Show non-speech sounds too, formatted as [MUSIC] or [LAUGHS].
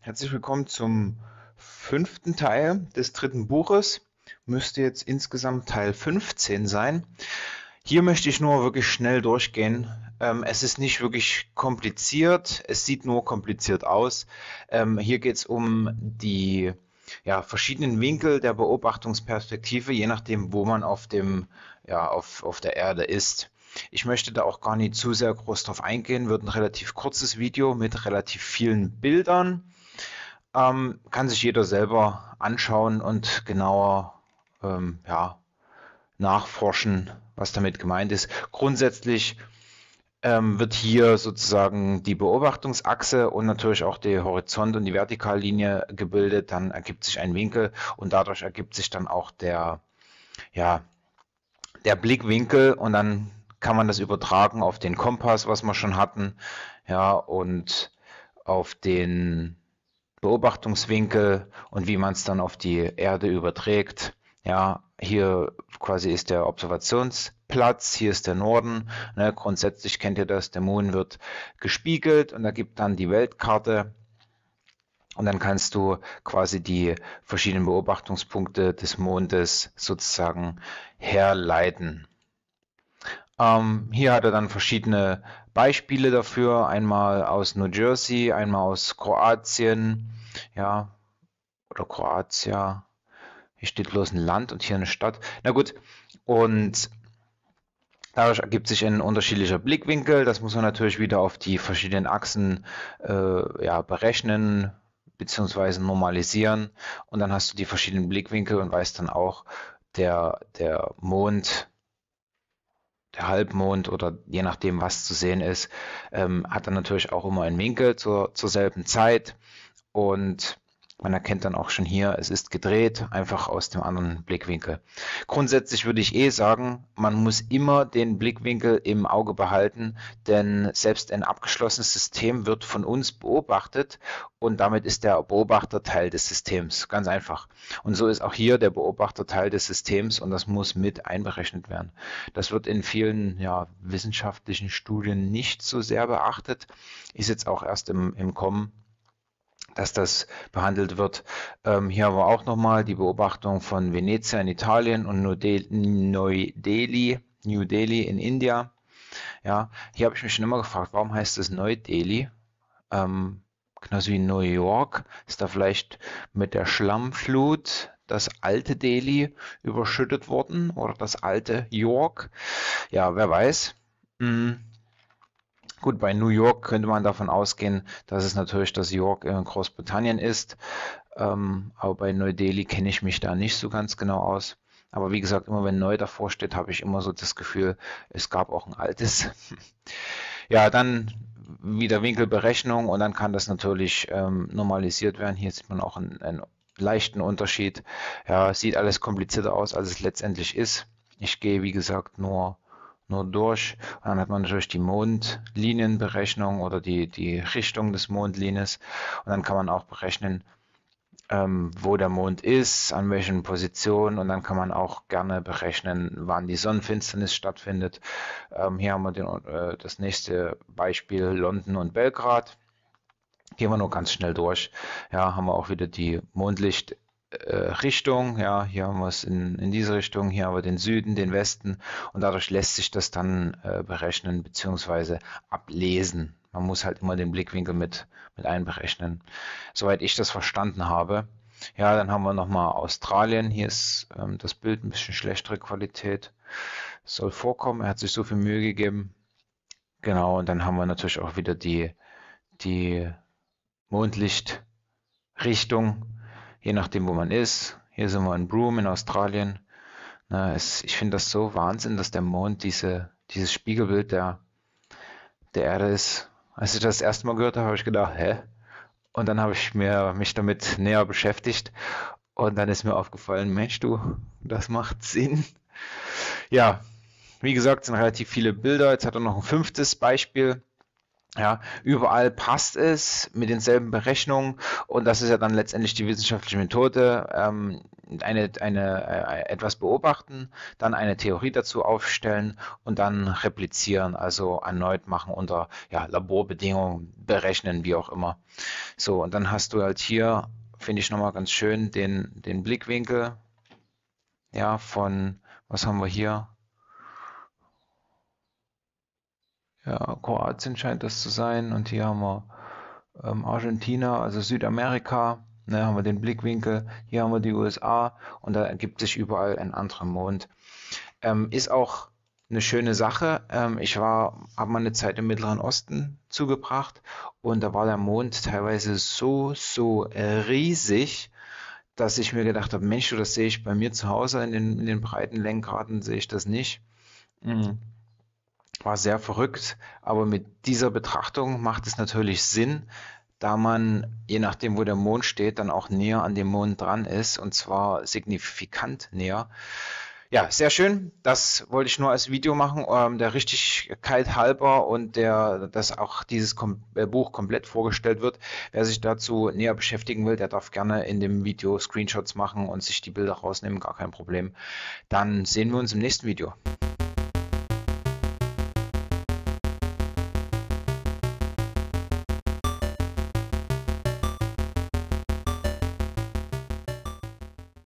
Herzlich willkommen zum fünften Teil des dritten Buches. Müsste jetzt insgesamt Teil 15 sein. Hier möchte ich nur wirklich schnell durchgehen. Ähm, es ist nicht wirklich kompliziert, es sieht nur kompliziert aus. Ähm, hier geht es um die ja, verschiedenen Winkel der Beobachtungsperspektive, je nachdem, wo man auf, dem, ja, auf, auf der Erde ist. Ich möchte da auch gar nicht zu sehr groß drauf eingehen, wird ein relativ kurzes Video mit relativ vielen Bildern. Ähm, kann sich jeder selber anschauen und genauer ähm, ja, nachforschen, was damit gemeint ist. Grundsätzlich ähm, wird hier sozusagen die Beobachtungsachse und natürlich auch die Horizont und die Vertikallinie gebildet. Dann ergibt sich ein Winkel und dadurch ergibt sich dann auch der, ja, der Blickwinkel und dann kann man das übertragen auf den Kompass, was wir schon hatten, ja, und auf den Beobachtungswinkel und wie man es dann auf die Erde überträgt. Ja, hier quasi ist der Observationsplatz, hier ist der Norden. Ne, grundsätzlich kennt ihr das, der Mond wird gespiegelt und da gibt dann die Weltkarte. Und dann kannst du quasi die verschiedenen Beobachtungspunkte des Mondes sozusagen herleiten. Ähm, hier hat er dann verschiedene Beispiele dafür, einmal aus New Jersey, einmal aus Kroatien, ja, oder Kroatia. Hier steht bloß ein Land und hier eine Stadt. Na gut, und dadurch ergibt sich ein unterschiedlicher Blickwinkel. Das muss man natürlich wieder auf die verschiedenen Achsen äh, ja, berechnen bzw. normalisieren. Und dann hast du die verschiedenen Blickwinkel und weißt dann auch, der, der Mond der Halbmond oder je nachdem, was zu sehen ist, ähm, hat dann natürlich auch immer einen Winkel zur, zur selben Zeit. Und man erkennt dann auch schon hier, es ist gedreht, einfach aus dem anderen Blickwinkel. Grundsätzlich würde ich eh sagen, man muss immer den Blickwinkel im Auge behalten, denn selbst ein abgeschlossenes System wird von uns beobachtet und damit ist der Beobachter Teil des Systems. Ganz einfach. Und so ist auch hier der Beobachter Teil des Systems und das muss mit einberechnet werden. Das wird in vielen ja, wissenschaftlichen Studien nicht so sehr beachtet, ist jetzt auch erst im, im Kommen dass das behandelt wird. Ähm, hier haben wir auch nochmal die Beobachtung von Venezia in Italien und New Delhi, New Delhi in India. Ja, hier habe ich mich schon immer gefragt, warum heißt es New Delhi? Ähm, genauso wie New York ist da vielleicht mit der Schlammflut das alte Delhi überschüttet worden oder das alte York. Ja, wer weiß. Hm. Gut, bei New York könnte man davon ausgehen, dass es natürlich das York in Großbritannien ist. Ähm, aber bei Neu-Delhi kenne ich mich da nicht so ganz genau aus. Aber wie gesagt, immer wenn neu davor steht, habe ich immer so das Gefühl, es gab auch ein altes. [LAUGHS] ja, dann wieder Winkelberechnung und dann kann das natürlich ähm, normalisiert werden. Hier sieht man auch einen, einen leichten Unterschied. Ja, sieht alles komplizierter aus, als es letztendlich ist. Ich gehe, wie gesagt, nur nur durch. Und dann hat man natürlich die Mondlinienberechnung oder die, die Richtung des Mondlines. Und dann kann man auch berechnen, ähm, wo der Mond ist, an welchen Positionen. Und dann kann man auch gerne berechnen, wann die Sonnenfinsternis stattfindet. Ähm, hier haben wir den, äh, das nächste Beispiel London und Belgrad. Gehen wir nur ganz schnell durch. Ja, haben wir auch wieder die Mondlicht äh, Richtung. Ja, hier haben wir es in, in diese Richtung, hier haben wir den Süden, den Westen und dadurch lässt sich das dann äh, berechnen bzw. ablesen. Man muss halt immer den Blickwinkel mit, mit einberechnen. Soweit ich das verstanden habe. Ja, dann haben wir nochmal Australien. Hier ist ähm, das Bild ein bisschen schlechtere Qualität. Soll vorkommen. Er hat sich so viel Mühe gegeben. Genau, und dann haben wir natürlich auch wieder die, die Mondlichtrichtung je nachdem, wo man ist. Hier sind wir in Broome in Australien. Na, es, ich finde das so Wahnsinn, dass der Mond diese, dieses Spiegelbild der, der Erde ist. Als ich das erste Mal gehört habe, habe ich gedacht, hä? Und dann habe ich mir, mich damit näher beschäftigt und dann ist mir aufgefallen, Mensch, du, das macht Sinn. Ja, wie gesagt, sind relativ viele Bilder. Jetzt hat er noch ein fünftes Beispiel. Ja, überall passt es mit denselben Berechnungen und das ist ja dann letztendlich die wissenschaftliche Methode. Ähm, eine, eine, äh, etwas beobachten, dann eine Theorie dazu aufstellen und dann replizieren, also erneut machen unter ja, Laborbedingungen, berechnen, wie auch immer. So, und dann hast du halt hier, finde ich nochmal ganz schön, den, den Blickwinkel ja, von, was haben wir hier? Ja, Kroatien scheint das zu sein. Und hier haben wir ähm, Argentina, also Südamerika. Ne, haben wir den Blickwinkel. Hier haben wir die USA. Und da ergibt sich überall ein anderer Mond. Ähm, ist auch eine schöne Sache. Ähm, ich war, habe mal eine Zeit im Mittleren Osten zugebracht und da war der Mond teilweise so, so äh, riesig, dass ich mir gedacht habe, Mensch, das sehe ich bei mir zu Hause in den, in den breiten Lenkraden, sehe ich das nicht. Mhm. War sehr verrückt, aber mit dieser Betrachtung macht es natürlich Sinn, da man, je nachdem, wo der Mond steht, dann auch näher an dem Mond dran ist und zwar signifikant näher. Ja, sehr schön. Das wollte ich nur als Video machen, ähm, der Richtigkeit halber und der, dass auch dieses Kom äh, Buch komplett vorgestellt wird. Wer sich dazu näher beschäftigen will, der darf gerne in dem Video Screenshots machen und sich die Bilder rausnehmen, gar kein Problem. Dann sehen wir uns im nächsten Video.